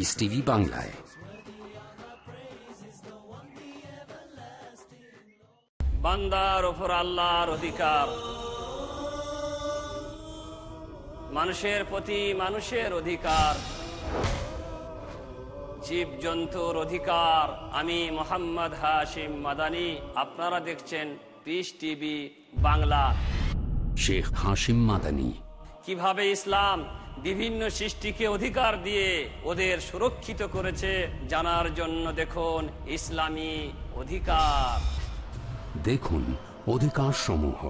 Piece TV বাংলায় বান্দার ওপর আল্লাহর অধিকার মানুষের প্রতি মানুষের অধিকার জীব জন্তুর অধিকার আমি মোহাম্মদ হাশিম মাদানি আপনারা দেখছেন পিস টিভি বাংলা শেখ হাশিম মাদানি কিভাবে ইসলাম বিভিন্ন সৃষ্টিকে অধিকার দিয়ে ওদের সুরক্ষিত করেছে জানার জন্য দেখুন ইসলামী অধিকার দেখুন অধিকার সমূহ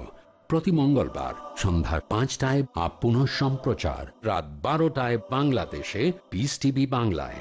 প্রতি মঙ্গলবার সন্ধ্যা পাঁচটায় আপ সম্প্রচার রাত বারোটায় বাংলাদেশে পিস টিভি বাংলায়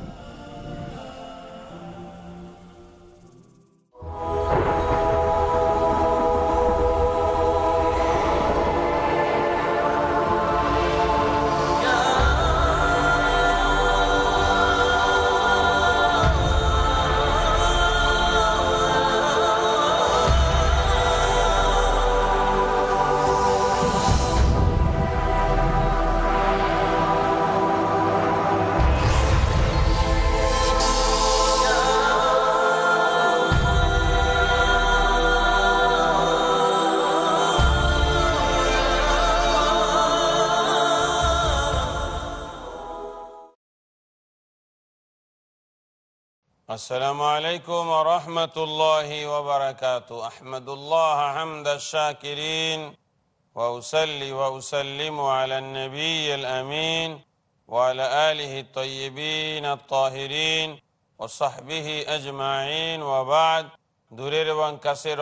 দূরের এবং কাছের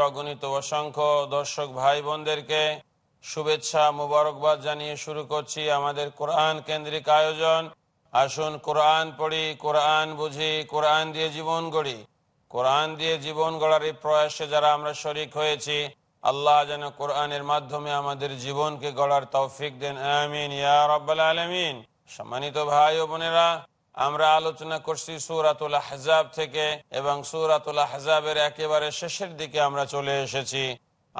অগণিত অসংখ্য দর্শক ভাই বোনদেরকে শুভেচ্ছা মুবারকবাদ জানিয়ে শুরু করছি আমাদের কোরআন কেন্দ্রিক আয়োজন আসুন কোরআন পড়ি কোরআন বুঝি কোরআন দিয়ে জীবন গড়ি কোরআন দিয়ে জীবন গড়ার এই প্রয়াসে যারা আমরা শরিক হয়েছি আল্লাহ যেন কোরআনের মাধ্যমে আমাদের জীবনকে গড়ার তৌফিক দেন আমিন ইয়া রব্বাল আলমিন সম্মানিত ভাই ও বোনেরা আমরা আলোচনা করছি সুরাতুল হাজাব থেকে এবং সুরাতুল হাজাবের একেবারে শেষের দিকে আমরা চলে এসেছি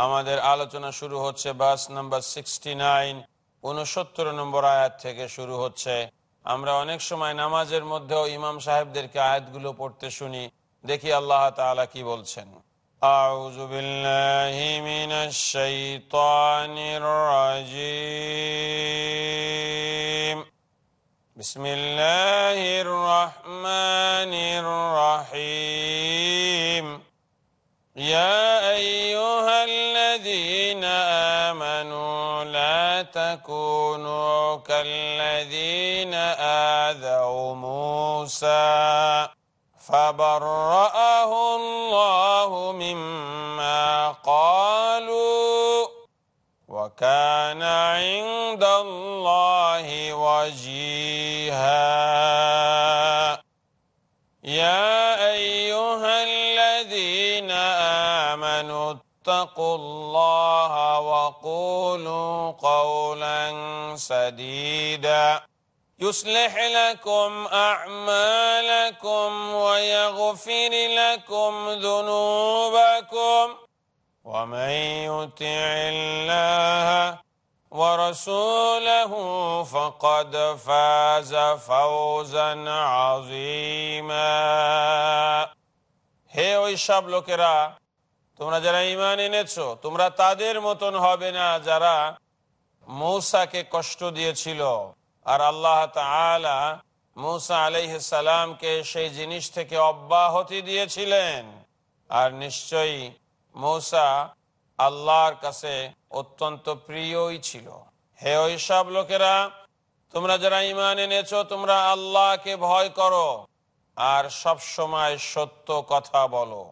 আমাদের আলোচনা শুরু হচ্ছে বাস নাম্বার সিক্সটি নাইন উনসত্তর নম্বর আয়াত থেকে শুরু হচ্ছে আমরা অনেক সময় নামাজের মধ্যে ইমাম সাহেবদেরকে আয়াতগুলো পড়তে শুনি দেখি আল্লাহ তালা কি বলছেন بسم الله الرحمن كانوا الذين آذوا موسى فبرأه الله مما قالوا وكان عند الله وجيهاً اتقوا الله وقولوا قولا سديدا يصلح لكم أعمالكم ويغفر لكم ذنوبكم ومن يطع الله ورسوله فقد فاز فوزا عظيما هي ويشاب لوكرا তোমরা যারা ইমান এনেছ তোমরা তাদের মতন হবে না যারা মৌসাকে কষ্ট দিয়েছিল আর আল্লাহ তালা মৌসা আলহ সালামকে সেই জিনিস থেকে অব্যাহতি দিয়েছিলেন আর নিশ্চয়ই মৌসা আল্লাহর কাছে অত্যন্ত প্রিয়ই ছিল হে ওই সব লোকেরা তোমরা যারা ইমান এনেছ তোমরা আল্লাহকে ভয় করো আর সব সময় সত্য কথা বলো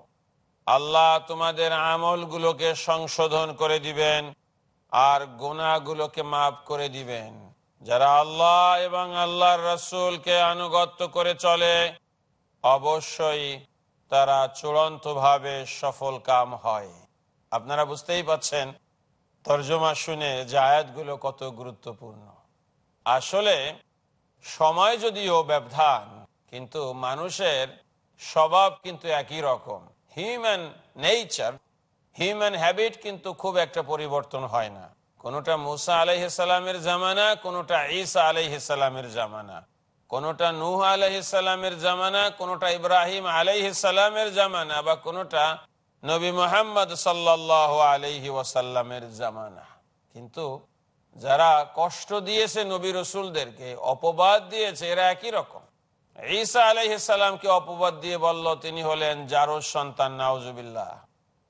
আল্লাহ তোমাদের আমলগুলোকে সংশোধন করে দিবেন আর গুণাগুলোকে মাফ করে দিবেন যারা আল্লাহ এবং আল্লাহর রসুলকে আনুগত্য করে চলে অবশ্যই তারা ভাবে সফল কাম হয় আপনারা বুঝতেই পাচ্ছেন তর্জমা শুনে যে আয়াতগুলো কত গুরুত্বপূর্ণ আসলে সময় যদিও ব্যবধান কিন্তু মানুষের স্বভাব কিন্তু একই রকম হিউম্যান নেচার হিউম্যান হ্যাবিট কিন্তু খুব একটা পরিবর্তন হয় না কোনোটা মুসা আলহিসের জামানা কোনোটা ঈসা আলহিসের জামানা কোনোটা নুহ আলহিসের জামানা কোনোটা ইব্রাহিম আলহিসের জামানা বা কোনটা নবী মোহাম্মদ সাল্লাহ আলহি ওয়াসাল্লামের জামানা কিন্তু যারা কষ্ট দিয়েছে নবী রসুলদেরকে অপবাদ দিয়েছে এরা একই রকম ঈসা আলহিসাল্লামকে অপবাদ দিয়ে বলল তিনি হলেন জারোর সন্তান নাওজুবিল্লাহ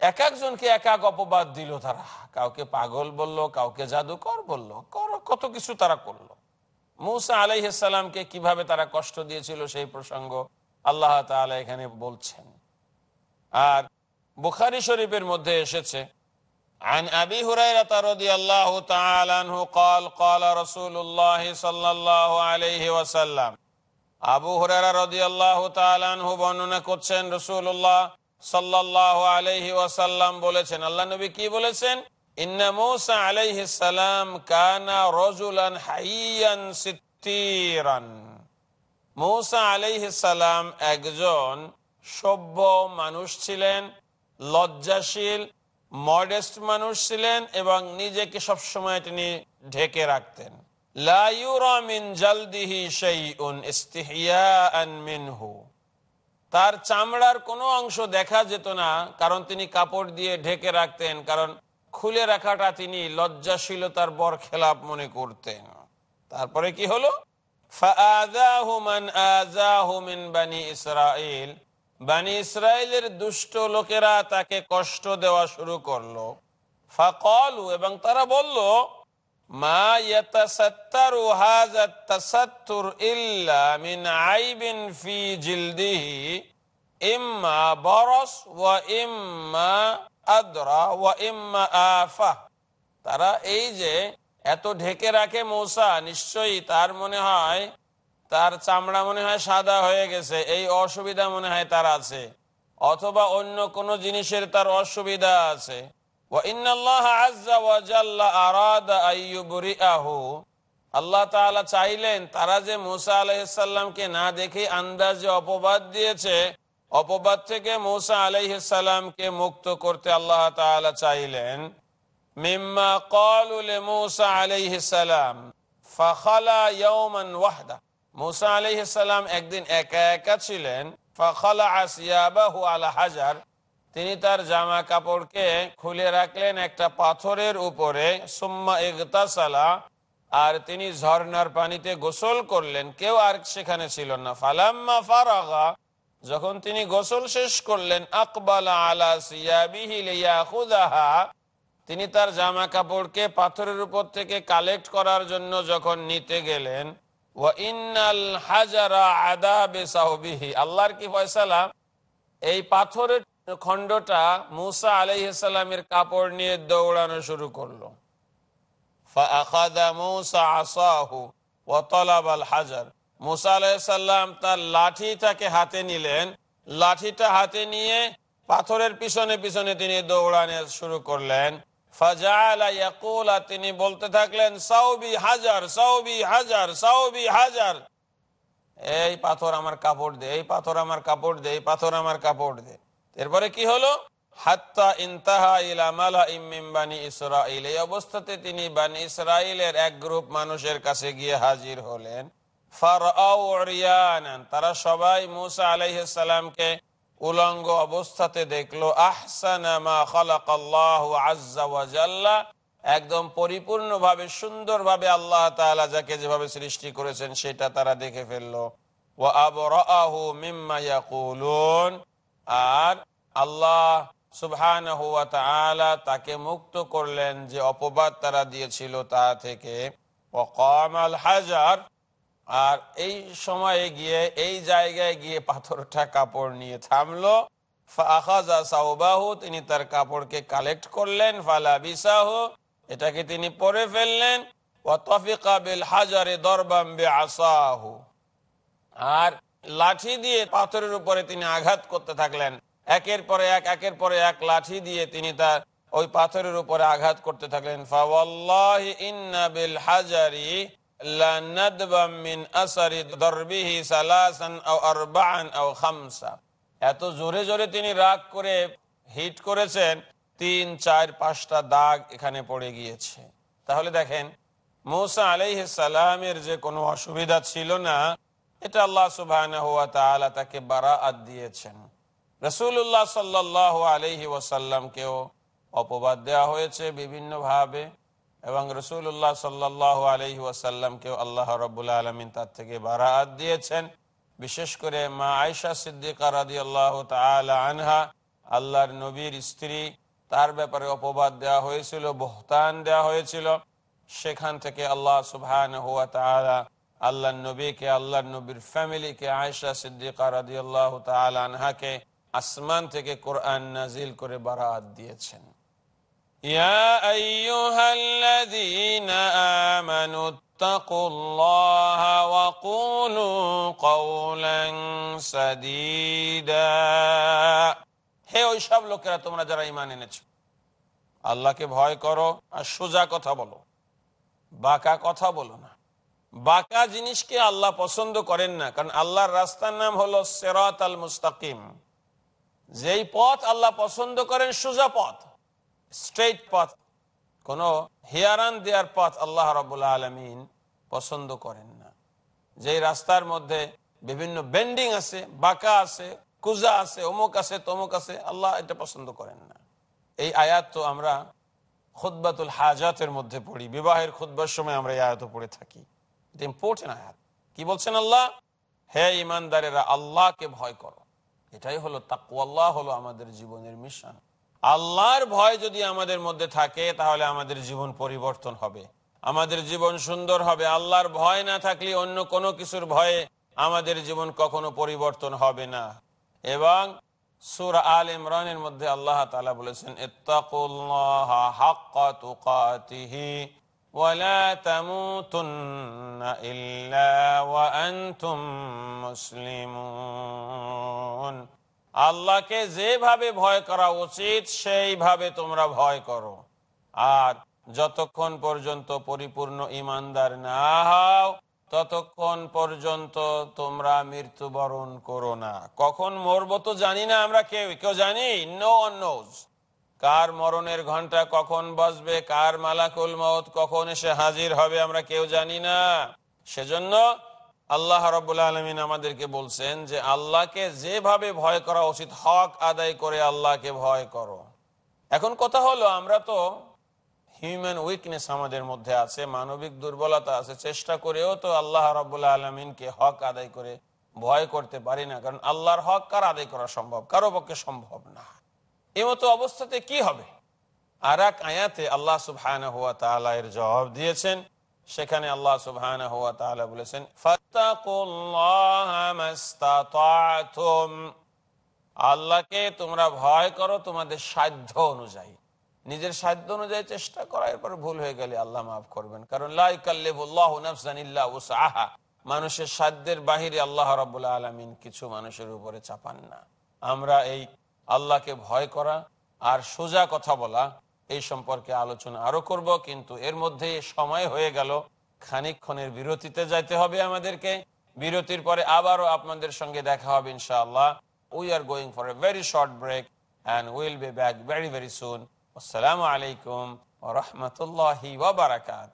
এক একজনকে এক এক অপবাদ দিল তারা কাউকে পাগল বলল কাউকে জাদুকর বলল কর কত কিছু তারা করলো মুসা আলাইসাল্লামকে কিভাবে তারা কষ্ট দিয়েছিল সেই প্রসঙ্গ আল্লাহ তালা এখানে বলছেন আর বুখারি শরীফের মধ্যে এসেছে عن أبي هريرة رضي الله تعالى عنه قال قال رسول الله صلى الله عليه وسلم আবু হরারা রদিয়াল্লাহ তালানহু বর্ণনা করছেন রসুল্লাহ সাল্লাল্লাহু আলাইহি ওয়াসাল্লাম বলেছেন আল্লাহ নবী কি বলেছেন ইন্না মৌসা আলাইহি সালাম কানা রজুলান হাইয়ান সিত্তিরান মৌসা আলাইহি সালাম একজন সভ্য মানুষ ছিলেন লজ্জাশীল মডেস্ট মানুষ ছিলেন এবং নিজেকে সবসময় তিনি ঢেকে রাখতেন لا يرى من جلده তার চামড়ার কোনো অংশ দেখা যেত না কারণ তিনি কাপড় দিয়ে ঢেকে রাখতেন কারণ খুলে রাখাটা তিনি লজ্জাশীলতার বর খেলাপ মনে করতেন তারপরে কি হলো বানি ইসরায়েলের দুষ্ট লোকেরা তাকে কষ্ট দেওয়া শুরু করলো ফাকলু এবং তারা বলল আদরা ওয়া ইম্মা তারা এই যে এত ঢেকে রাখে মৌসা নিশ্চয়ই তার মনে হয় তার চামড়া মনে হয় সাদা হয়ে গেছে এই অসুবিধা মনে হয় তার আছে অথবা অন্য কোনো জিনিসের তার অসুবিধা আছে আল্লাহ চাইলেন তারা যে মুসা আলাইসাল্লামকে না দেখে আন্দাজে অপবাদ দিয়েছে অপবাদ থেকে মুসা আলাইসাল্লামকে মুক্ত করতে আল্লাহ চাইলেন মিম্মা মুসা আলাইসাল্লাম ফখলা ইয়ৌমান ওয়াহদা মুসা আলাইসাল্লাম একদিন একা একা ছিলেন ফখলা বাহু আলা হাজার তিনি তার জামা কাপড়কে খুলে রাখলেন একটা পাথরের উপরে সুম্মা ইগতাসালা আর তিনি ঝর্নার পানিতে গোসল করলেন কেউ আর সেখানে ছিল না ফালাম্মা ফারাগা যখন তিনি গোসল শেষ করলেন আকবালা আলা খুদাহা তিনি তার জামা কাপড়কে পাথরের উপর থেকে কালেক্ট করার জন্য যখন নিতে গেলেন হাজারা আল্লাহর কি ফয়সালা এই পাথরের খণ্ডটা মুসা আলাইসাল্লামের কাপড় নিয়ে দৌড়ানো শুরু করলো হাজার মুসা আলাইসাল্লাম তার লাঠিটাকে হাতে নিলেন লাঠিটা হাতে নিয়ে পাথরের পিছনে পিছনে তিনি দৌড়ানো শুরু করলেন তিনি বলতে থাকলেন সাউবি হাজার সাউবি হাজার সাউবি হাজার এই পাথর আমার কাপড় দে এই পাথর আমার কাপড় দে এই পাথর আমার কাপড় দে এরপরে কি হলো এই অবস্থাতে তিনি ইসরাইলের এক গ্রুপ মানুষের কাছে গিয়ে হাজির হলেন তারা সবাই মুসা উলঙ্গ অবস্থাতে দেখলো আহসানা একদম পরিপূর্ণভাবে সুন্দরভাবে আল্লাহ যাকে যেভাবে সৃষ্টি করেছেন সেটা তারা দেখে ফেললো আর আল্লাহ সুবহান তাকে মুক্ত করলেন যে অপবাদ তারা দিয়েছিল তা থেকে আল হাজার আর এই সময়ে গিয়ে এই জায়গায় গিয়ে পাথরটা কাপড় নিয়ে থামলো তিনি তার কাপড়কে কালেক্ট করলেন ফালা এটাকে তিনি পরে ফেললেন আর লাঠি দিয়ে পাথরের উপরে তিনি আঘাত করতে থাকলেন একের পরে এক একের পরে এক লাঠি দিয়ে তিনি তার ওই পাথরের উপরে আঘাত করতে থাকলেন এত জোরে জোরে তিনি রাগ করে হিট করেছেন তিন চার পাঁচটা দাগ এখানে পড়ে গিয়েছে তাহলে দেখেন মৌসা আলাইহ সালামের যে কোনো অসুবিধা ছিল না এটা আল্লাহ সুবাহ তাকে বারা দিয়েছেন রসুল্লাহ সাল্লাহ আলহি ওয়াসাল্লামকেও অপবাদ দেওয়া হয়েছে বিভিন্নভাবে এবং রসুল্লাহ সাল্লাহ আলহি ওয়াসাল্লামকেও আল্লাহ রবুল্লা আলমিন তার থেকে বারাহাত দিয়েছেন বিশেষ করে মা আয়সা সিদ্দিকা রাদি আল্লাহ আনহা আল্লাহর নবীর স্ত্রী তার ব্যাপারে অপবাদ দেওয়া হয়েছিল বহতান দেওয়া হয়েছিল সেখান থেকে আল্লাহ সুবহান হুয়া তালা আল্লাহ নবীকে আল্লাহ নবীর ফ্যামিলিকে আয়সা সিদ্দিকা রাদি আল্লাহ আনহাকে আসমান থেকে কোরআন নাজিল করে বারাত দিয়েছেন হে ওই সব লোকেরা তোমরা যারা ইমান এনেছ আল্লাহকে ভয় করো আর সোজা কথা বলো বাঁকা কথা বলো না বাঁকা জিনিসকে আল্লাহ পছন্দ করেন না কারণ আল্লাহর রাস্তার নাম হলো সেরাত আল মুস্তাকিম যেই পথ আল্লাহ পছন্দ করেন সোজা পথ স্ট্রেট পথ কোন হিয়ারান দেওয়ার পথ আল্লাহ রবুল্লা আলমিন পছন্দ করেন না যেই রাস্তার মধ্যে বিভিন্ন বেন্ডিং আছে বাঁকা আছে কুজা আছে অমুক আছে তমুক আছে আল্লাহ এটা পছন্দ করেন না এই আয়াত তো আমরা খুদ্বাতুল হাজাতের মধ্যে পড়ি বিবাহের খুদ্বার সময় আমরা এই আয়াত পড়ে থাকি এটা ইম্পর্টেন্ট আয়াত কি বলছেন আল্লাহ হে ইমানদারেরা আল্লাহকে ভয় করো এটাই হলো তাকুয়াল্লাহ হলো আমাদের জীবনের মিশন আল্লাহর ভয় যদি আমাদের মধ্যে থাকে তাহলে আমাদের জীবন পরিবর্তন হবে আমাদের জীবন সুন্দর হবে আল্লাহর ভয় না থাকলে অন্য কোনো কিছুর ভয়ে আমাদের জীবন কখনো পরিবর্তন হবে না এবং সুর আল ইমরানের মধ্যে আল্লাহ বলেছেন ولا تموتن إلا وأنتم مسلمون আল্লাহকে যেভাবে ভয় করা উচিত সেইভাবে তোমরা ভয় করো আর যতক্ষণ পর্যন্ত পরিপূর্ণ ইমানদার না হও ততক্ষণ পর্যন্ত তোমরা মৃত্যুবরণ করো না কখন মরবো তো জানি না আমরা কেউ কেউ জানি নো অন্য কার মরণের ঘন্টা কখন বসবে কার মালাকুল মত কখন এসে হাজির হবে আমরা কেউ জানি না সেজন্য আল্লাহ রবুল্লা আলমিন আমাদেরকে বলছেন যে আল্লাহকে যেভাবে ভয় করা উচিত হক আদায় করে আল্লাহকে ভয় করো এখন কথা হলো আমরা তো হিউম্যান উইকনেস আমাদের মধ্যে আছে মানবিক দুর্বলতা আছে চেষ্টা করেও তো আল্লাহ রবুল্লা আলমিনকে হক আদায় করে ভয় করতে পারি না কারণ আল্লাহর হক কার আদায় করা সম্ভব কারো পক্ষে সম্ভব না এমতো অবস্থাতে কি হবে আর এক আয়াতে আল্লাহ সুবহান এর জবাব দিয়েছেন সেখানে আল্লাহ সুবহান বলেছেন আল্লাহকে তোমরা ভয় করো তোমাদের সাধ্য অনুযায়ী নিজের সাধ্য অনুযায়ী চেষ্টা করা এরপর ভুল হয়ে গেলে আল্লাহ মাফ করবেন কারণ মানুষের সাধ্যের বাহিরে আল্লাহ রব আলিন কিছু মানুষের উপরে চাপান না আমরা এই আল্লাহকে ভয় করা আর সোজা কথা বলা এই সম্পর্কে আলোচনা আরো করব কিন্তু এর মধ্যে সময় হয়ে গেল খানিক্ষণের বিরতিতে যাইতে হবে আমাদেরকে বিরতির পরে আবারও আপনাদের সঙ্গে দেখা হবে ইনশাআল্লাহ we are going for a very short break and will be back very very soon আসসালামু আলাইকুম রহমতুল্লাহ ওবরাকাত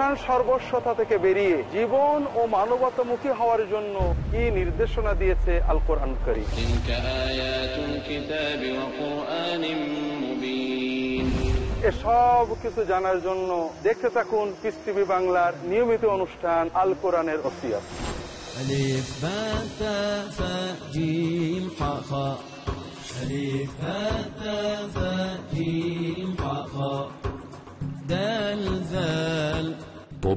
খ্রিস্টান সর্বস্বতা থেকে বেরিয়ে জীবন ও মানবতামুখী হওয়ার জন্য কি নির্দেশনা দিয়েছে আল কোরআন করি সব কিছু জানার জন্য দেখতে থাকুন পিস টিভি বাংলার নিয়মিত অনুষ্ঠান আল কোরআনের অসিয়াত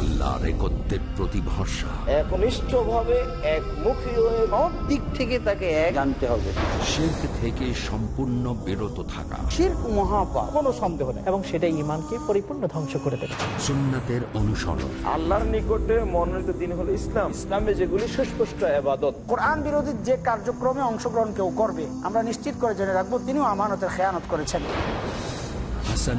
আল্লাহর একত্রের প্রতি ভরসা একমুখী হয়ে সব দিক থেকে তাকে এক আনতে হবে শিল্প থেকে সম্পূর্ণ বিরত থাকা শিল্প মহাপাপ সন্দেহ নেই এবং সেটাই ইমানকে পরিপূর্ণ ধ্বংস করে দেবে সুন্নাতের অনুসরণ আল্লাহর নিকটে মনোনীত দিন হলো ইসলাম ইসলামে যেগুলি সুস্পষ্ট আবাদত কোরআন বিরোধী যে কার্যক্রমে অংশগ্রহণ কেউ করবে আমরা নিশ্চিত করে জেনে রাখবো তিনিও আমানতের খেয়ানত করেছেন হাসান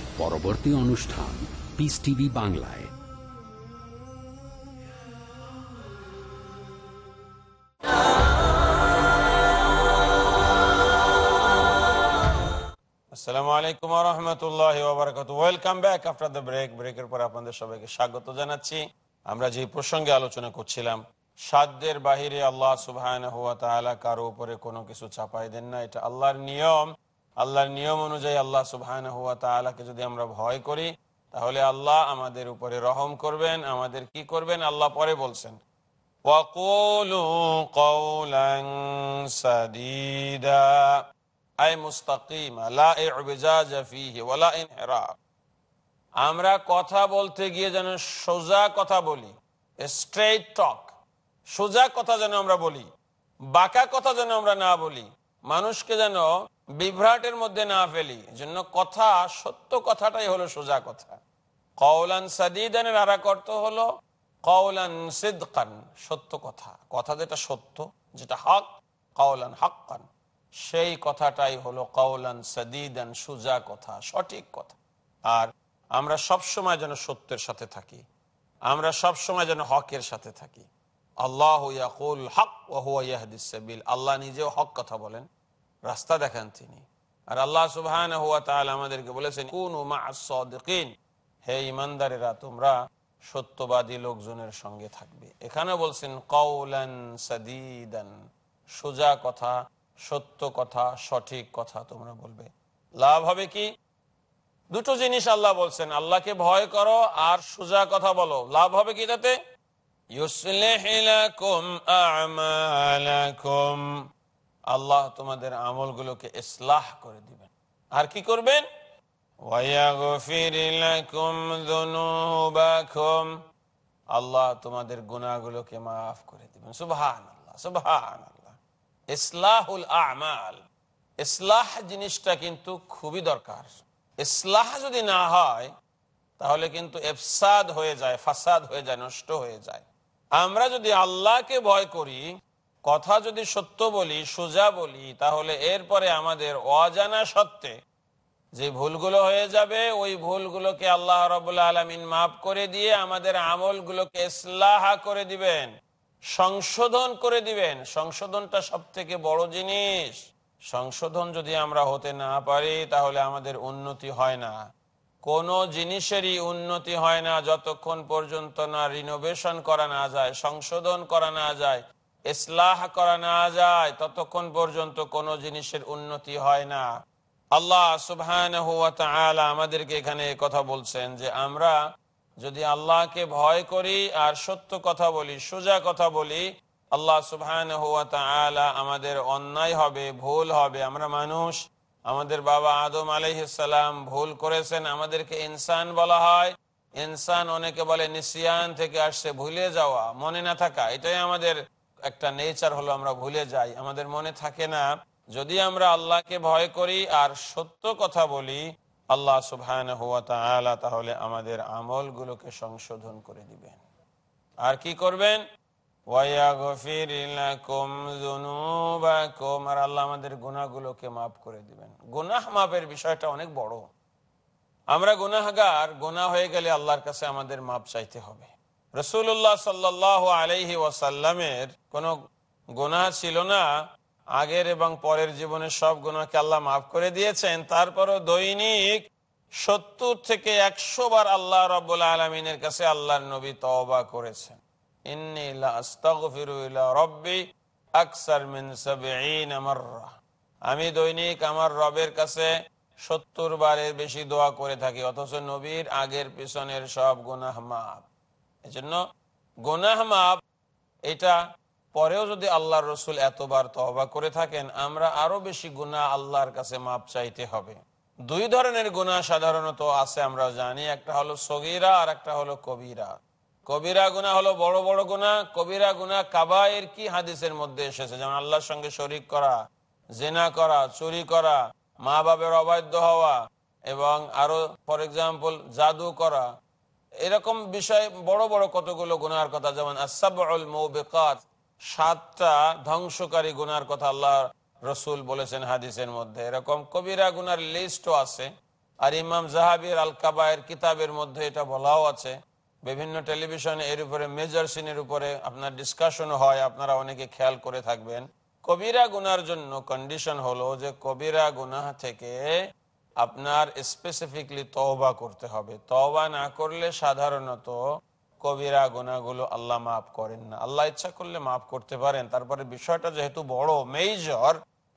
পরবর্তী অনুষ্ঠান পিস টিভি বাংলায় আসসালামু ওয়েলকাম ব্যাক আফটার ব্রেক পর আপনাদের সবাইকে স্বাগত জানাচ্ছি আমরা প্রসঙ্গে আলোচনা করছিলাম আল্লাহ কারো উপরে কোনো কিছু দেন না এটা আল্লাহর নিয়ম আল্লাহর নিয়ম অনুযায়ী আল্লাহ সুবহান হুয়া তালাকে যদি আমরা ভয় করি তাহলে আল্লাহ আমাদের উপরে রহম করবেন আমাদের কি করবেন আল্লাহ পরে বলছেন আমরা কথা বলতে গিয়ে যেন সোজা কথা বলি স্ট্রেট টক সোজা কথা যেন আমরা বলি বাঁকা কথা যেন আমরা না বলি মানুষকে যেন বিভ্রাটের মধ্যে না ফেলি জন্য কথা সত্য কথাটাই হলো সোজা কথা কওলান সাদিদানের আর অর্থ হলো কওলান সিদ্কান সত্য কথা কথা যেটা সত্য যেটা হক কওলান কান সেই কথাটাই হলো কওলান সাদিদান সোজা কথা সঠিক কথা আর আমরা সব সময় যেন সত্যের সাথে থাকি আমরা সব সময় যেন হকের সাথে থাকি আল্লাহ হক ওয়াহদিস আল্লাহ নিজেও হক কথা বলেন রাস্তা দেখান তিনি আর আল্লাহ সুবাহান হুয়া তাহলে আমাদেরকে বলেছেন কোন সদিকিন হে ইমানদারেরা তোমরা সত্যবাদী লোকজনের সঙ্গে থাকবে এখানে বলছেন কৌলান সাদিদান সোজা কথা সত্য কথা সঠিক কথা তোমরা বলবে লাভ হবে কি দুটো জিনিস আল্লাহ বলছেন আল্লাহকে ভয় করো আর সোজা কথা বলো লাভ হবে কি তাতে ইউসলেহ আল্লাহ তোমাদের আমলগুলোকে ইসলাহ করে দিবেন আর কি করবেন আল্লাহ তোমাদের গুণাগুলোকে মাফ করে দিবেন সুবহান আল্লাহ সুবহান আল্লাহ ইসলাহুল আমাল ইসলাহ জিনিসটা কিন্তু খুবই দরকার ইসলাহ যদি না হয় তাহলে কিন্তু এফসাদ হয়ে যায় ফাসাদ হয়ে যায় নষ্ট হয়ে যায় আমরা যদি আল্লাহকে ভয় করি কথা যদি সত্য বলি সোজা বলি তাহলে এরপরে আমাদের অজানা সত্ত্বে যে ভুলগুলো হয়ে যাবে ওই ভুলগুলোকে আল্লাহ রবুল্লা আলমিন মাফ করে দিয়ে আমাদের আমলগুলোকে ইসলাহা করে দিবেন সংশোধন করে দিবেন সংশোধনটা সব থেকে বড় জিনিস সংশোধন যদি আমরা হতে না পারি তাহলে আমাদের উন্নতি হয় না কোনো জিনিসেরই উন্নতি হয় না যতক্ষণ পর্যন্ত না রিনোভেশন করা না যায় সংশোধন করা না যায় ইসলাহ করা না যায় ততক্ষণ পর্যন্ত কোনো জিনিসের উন্নতি হয় না আল্লাহ সুবহান আমাদেরকে এখানে কথা বলছেন যে আমরা যদি আল্লাহকে ভয় করি আর সত্য কথা বলি সোজা কথা বলি আল্লাহ সুবহান আমাদের অন্যায় হবে ভুল হবে আমরা মানুষ আমাদের বাবা আদম আলহিসাল্লাম ভুল করেছেন আমাদেরকে ইনসান বলা হয় ইনসান অনেকে বলে নিসিয়ান থেকে আসছে ভুলে যাওয়া মনে না থাকা এটাই আমাদের একটা নেচার হলো আমরা ভুলে যাই আমাদের মনে থাকে না যদি আমরা আল্লাহকে ভয় করি আর সত্য কথা বলি আল্লাহ সুভায়ন হুয়া তাহলে তাহলে আমাদের আমলগুলোকে সংশোধন করে দিবেন আর কি করবেন আমরা গুনাহার গোনা হয়ে গেলে আল্লাহর কাছে আমাদের মাপ চাইতে হবে রসুল্লাহ সাল্লাহ আলহি ওয়াসাল্লামের কোনো গোনা ছিল না আগের এবং পরের জীবনে সব গুণাকে আল্লাহ মাফ করে দিয়েছেন তারপরও দৈনিক সত্তর থেকে একশো বার আল্লাহ রবুল্লা আলমিনের কাছে আল্লাহর নবী তবা করেছেন আমি দৈনিক আমার রবের কাছে সত্তর বারের বেশি দোয়া করে থাকি অথচ নবীর আগের পিছনের সব গুণাহ মাফ এজন্য গোনাহ মাপ এটা পরেও যদি আল্লাহর রসুল এতবার তবা করে থাকেন আমরা আরো বেশি গুণা আল্লাহর কাছে মাপ চাইতে হবে দুই ধরনের গুণা সাধারণত আছে আমরা জানি একটা হলো সগিরা আর একটা হলো কবিরা কবিরা গুণা হলো বড় বড় গুণা কবিরা গুণা কাবায়ের কি হাদিসের মধ্যে এসেছে যেমন আল্লাহর সঙ্গে শরিক করা জেনা করা চুরি করা মা বাবের অবাধ্য হওয়া এবং আরো ফর এক্সাম্পল জাদু করা এরকম বিষয় বড় বড় কতগুলো গুনার কথা যেমন সাতটা ধ্বংসকারী গুনার কথা আল্লাহ রসুল বলেছেন হাদিসের মধ্যে এরকম কবিরা গুনার লিস্টও আছে আর ইমাম জাহাবির আল কাবায়ের কিতাবের মধ্যে এটা বলাও আছে বিভিন্ন টেলিভিশনে এর উপরে মেজর সিনের উপরে আপনার ডিসকাশন হয় আপনারা অনেকে খেয়াল করে থাকবেন কবিরা গুনার জন্য কন্ডিশন হলো যে কবিরা গুনা থেকে আপনার স্পেসিফিকলি তওবা করতে হবে তওবা না করলে সাধারণত কবিরা গোনাগুলো আল্লাহ মাফ করেন না আল্লাহ ইচ্ছা করলে মাফ করতে পারেন তারপরে বিষয়টা যেহেতু বড় মেজর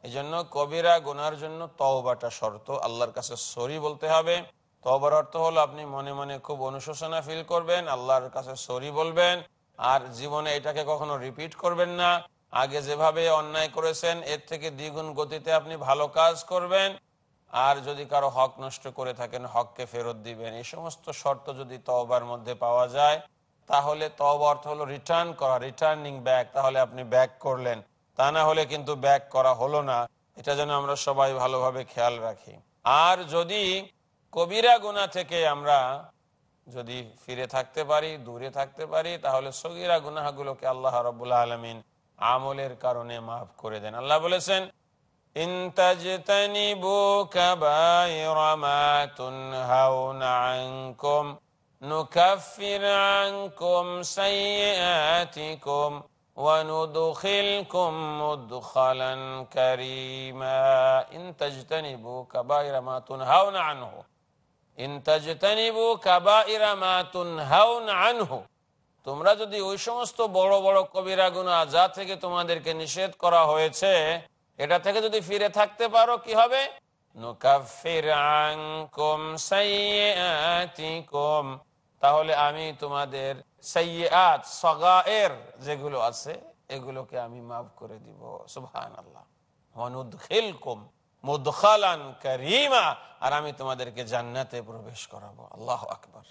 এই জন্য কবিরা গোনার জন্য তওবাটা শর্ত আল্লাহর কাছে সরি বলতে হবে তহবার অর্থ হলো আপনি মনে মনে খুব অনুশোচনা ফিল করবেন আল্লাহর কাছে সরি বলবেন আর জীবনে এটাকে কখনো রিপিট করবেন না আগে যেভাবে অন্যায় করেছেন এর থেকে দ্বিগুণ গতিতে আপনি ভালো কাজ করবেন আর যদি কারো হক নষ্ট করে থাকেন হককে ফেরত দিবেন এই সমস্ত শর্ত যদি তওবার মধ্যে পাওয়া যায় তাহলে তব অর্থ হলো রিটার্ন করা রিটার্নিং ব্যাক তাহলে আপনি ব্যাক করলেন তা না হলে কিন্তু ব্যাক করা হলো না এটা যেন আমরা সবাই ভালোভাবে খেয়াল রাখি আর যদি কবিরা গুণা থেকে আমরা যদি ফিরে থাকতে পারি দূরে থাকতে পারি তাহলে সগিরা গুনাহগুলোকে আল্লাহ রবুল্লা আলমিন আমলের কারণে মাফ করে দেন আল্লাহ বলেছেন إن تجتنبوا كبائر ما تنهون عنكم نكفر عنكم سيئاتكم وندخلكم مدخلا كريما إن تجتنبوا كبائر ما تنهون عنه إن تجتنبوا كبائر ما تنهون عنه তোমরা যদি ওই সমস্ত বড় বড় কবিরা গুণা যা থেকে তোমাদেরকে নিষেধ করা হয়েছে এটা থেকে যদি ফিরে থাকতে পারো কি হবে তাহলে আমি তোমাদের সগায়ের যেগুলো আছে এগুলোকে আমি মাফ করে দিব সুহান আল্লাহ আর আমি তোমাদেরকে জান্নাতে প্রবেশ করাবো আল্লাহ আকবর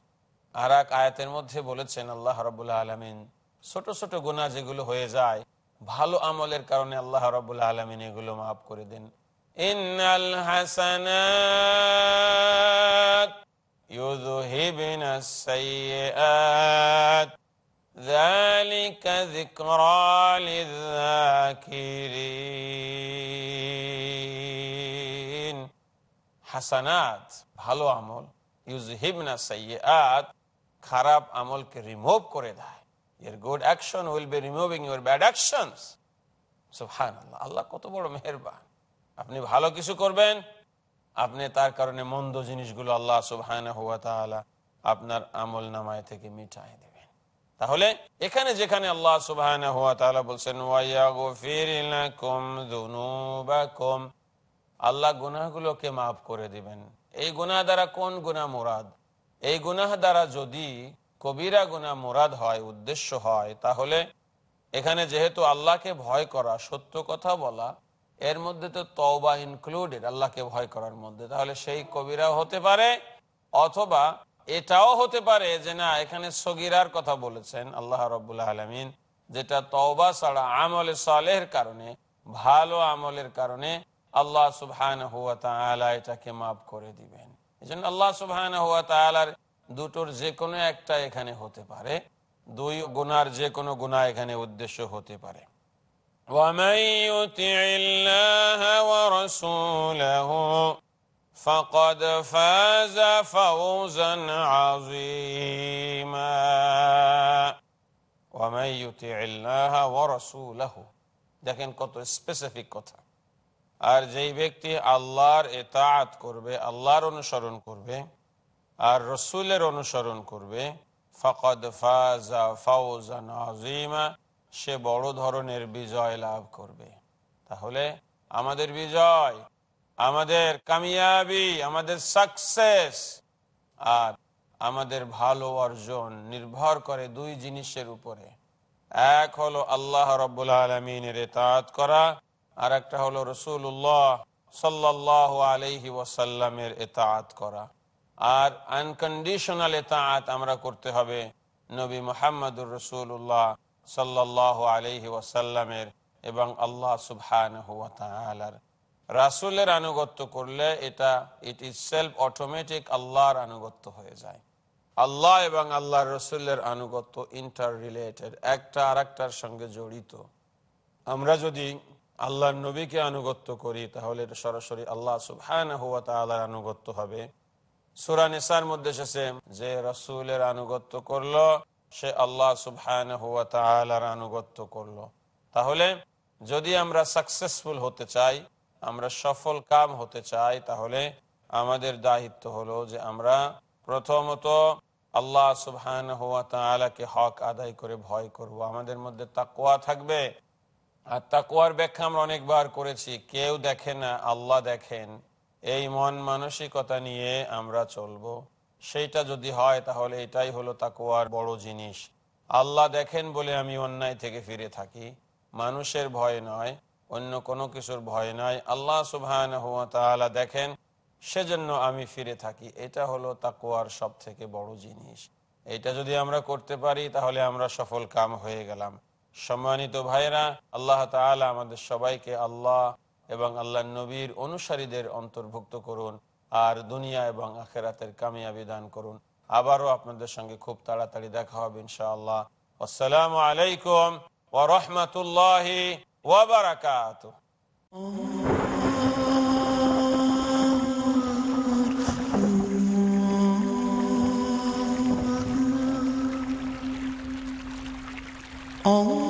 আর এক আয়াতের মধ্যে বলেছেন আল্লাহ রবুল্লা আলমিন ছোট ছোট গুণা যেগুলো হয়ে যায় ভালো আমলের কারণে আল্লাহ রবুল আলমিন এগুলো মাফ করে দেন হাসানাত ভালো আমল হিবনা সাইয়্যাত খারাপ আমলকে রিমুভ করে দেয় Your good action will be removing your bad actions. Subhanallah. আল্লাহ কত বড় মেহেরবান আপনি ভালো কিছু করবেন আপনি তার কারণে মন্দ জিনিসগুলো আল্লাহ সুবহান আপনার আমল নামায় থেকে মিঠাই দেবেন তাহলে এখানে যেখানে আল্লাহ সুবহান বলছেন আল্লাহ গুনাহগুলোকে মাফ করে দিবেন এই গুনাহ দ্বারা কোন গুনাহ মুরাদ এই গুনাহ দ্বারা যদি কবিরা গুনা মোরাদ হয় উদ্দেশ্য হয় তাহলে এখানে যেহেতু আল্লাহকে ভয় করা সত্য কথা বলা এর মধ্যে তো তওবা ইনক্লুডেড আল্লাহকে ভয় করার মধ্যে তাহলে সেই কবিরা হতে পারে অথবা এটাও হতে পারে যে না এখানে সগিরার কথা বলেছেন আল্লাহ রবাহ আলমিন যেটা তওবা ছাড়া আমলে সালের কারণে ভালো আমলের কারণে আল্লাহ সুবাহ এটাকে মাফ করে দিবেন এই জন্য আল্লাহ সুবাহ দুটোর যে কোনো একটা এখানে হতে পারে দুই গুনার যে কোনো গুণা এখানে উদ্দেশ্য হতে পারে দেখেন কত স্পেসিফিক কথা আর যেই ব্যক্তি আল্লাহর এতাআত করবে আল্লাহর অনুসরণ করবে আর রসুলের অনুসরণ করবে ফকদ ফাজা ফাউজান আজিমা সে বড় ধরনের বিজয় লাভ করবে তাহলে আমাদের বিজয় আমাদের কামিয়াবি আমাদের সাকসেস আর আমাদের ভালো অর্জন নির্ভর করে দুই জিনিসের উপরে এক হলো আল্লাহ রব্বুল আলমিনের এতাত করা আর একটা হলো রসুল্লাহ সাল্লাহ আলহি ওয়াসাল্লামের এতাত করা আর আনকন্ডিশনাল এতাআত আমরা করতে হবে নবী মোহাম্মদুর রসুল্লাহ সাল্লাহ আলহি ওয়াসাল্লামের এবং আল্লাহ সুবহান রাসুলের আনুগত্য করলে এটা ইট ইজ সেলফ অটোমেটিক আল্লাহর আনুগত্য হয়ে যায় আল্লাহ এবং আল্লাহ রসুলের আনুগত্য ইন্টার রিলেটেড একটা আর একটার সঙ্গে জড়িত আমরা যদি আল্লাহ নবীকে আনুগত্য করি তাহলে এটা সরাসরি আল্লাহ সুবহান হুয়া তালার আনুগত্য হবে সুরা নিসার মধ্যে এসেছে যে রসুলের আনুগত্য করলো সে আল্লাহ সুবহান হুয়া তালার আনুগত্য করলো তাহলে যদি আমরা সাকসেসফুল হতে চাই আমরা সফল কাম হতে চাই তাহলে আমাদের দায়িত্ব হলো যে আমরা প্রথমত আল্লাহ সুবহান হুয়া তালাকে হক আদায় করে ভয় করব। আমাদের মধ্যে তাকুয়া থাকবে আর তাকুয়ার ব্যাখ্যা আমরা অনেকবার করেছি কেউ দেখে না আল্লাহ দেখেন এই মন মানসিকতা নিয়ে আমরা চলব সেইটা যদি হয় তাহলে এটাই হলো তাকুয়ার বড় জিনিস আল্লাহ দেখেন বলে আমি অন্যায় থেকে ফিরে থাকি মানুষের ভয় নয় অন্য কোনো কিছুর ভয় নয় আল্লাহ সুবাহ তাআলা দেখেন সেজন্য আমি ফিরে থাকি এটা হলো তাকুয়ার সব থেকে বড় জিনিস এটা যদি আমরা করতে পারি তাহলে আমরা সফল কাম হয়ে গেলাম সম্মানিত ভাইরা আল্লাহ তালা আমাদের সবাইকে আল্লাহ এবং আল্লাহ নবীর অনুসারীদের অন্তর্ভুক্ত করুন আর দুনিয়া এবং আখেরাতের কামিয়াবি দান করুন আবারও আপনাদের সঙ্গে খুব তাড়াতাড়ি দেখা হবে ইনশাআল্লাহ আসসালামু আলাইকুম ওরহমতুল্লাহ ওবরাকাত Oh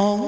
Oh.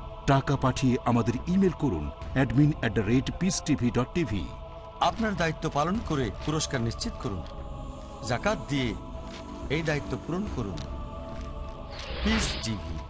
টাকা পাঠিয়ে আমাদের ইমেল করুন admin at the rate Peace TV dot TV আপনার দায়িত্ব পালন করে পুরস্কার নিশ্চিত করুন জাকাত দিয়ে এই দায়িত্ব পূরণ করুন পিস টিভি